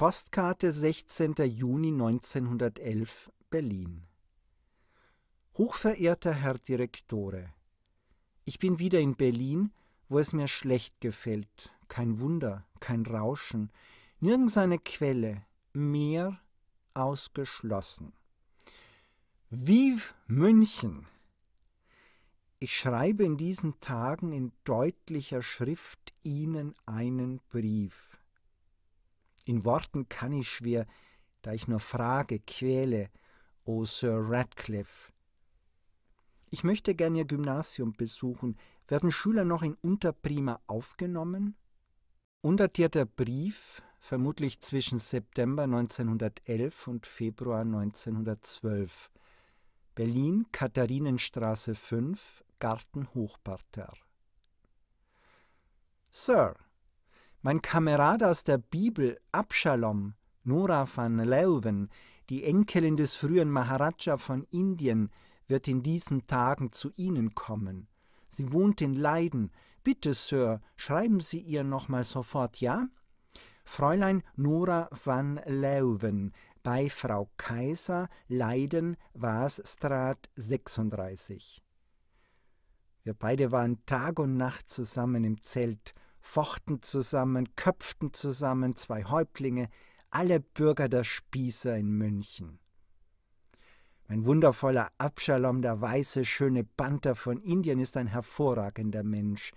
Postkarte 16. Juni 1911 Berlin Hochverehrter Herr Direktore, ich bin wieder in Berlin, wo es mir schlecht gefällt. Kein Wunder, kein Rauschen, nirgends eine Quelle, mehr ausgeschlossen. Vive München! Ich schreibe in diesen Tagen in deutlicher Schrift Ihnen einen Brief. In Worten kann ich schwer, da ich nur frage, quäle, o Sir Radcliffe. Ich möchte gern Ihr Gymnasium besuchen. Werden Schüler noch in Unterprima aufgenommen? Undatierter Brief, vermutlich zwischen September 1911 und Februar 1912. Berlin, Katharinenstraße 5, Garten Hochparterre. Sir, mein Kamerad aus der Bibel, Abschalom, Nora van Leuven, die Enkelin des frühen Maharaja von Indien, wird in diesen Tagen zu Ihnen kommen. Sie wohnt in Leiden. Bitte, Sir, schreiben Sie ihr nochmal sofort, ja? Fräulein Nora van Leuven bei Frau Kaiser, Leiden, Wasstraat 36. Wir beide waren Tag und Nacht zusammen im Zelt fochten zusammen, köpften zusammen zwei Häuptlinge, alle Bürger der Spießer in München. Mein wundervoller Abschalom, der weiße, schöne Panther von Indien, ist ein hervorragender Mensch.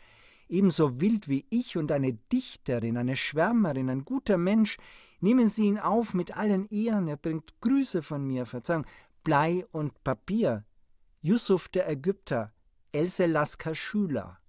Ebenso wild wie ich und eine Dichterin, eine Schwärmerin, ein guter Mensch. Nehmen Sie ihn auf mit allen Ehren. Er bringt Grüße von mir, Verzeihung, Blei und Papier. Yusuf der Ägypter, Else Lasker Schüler.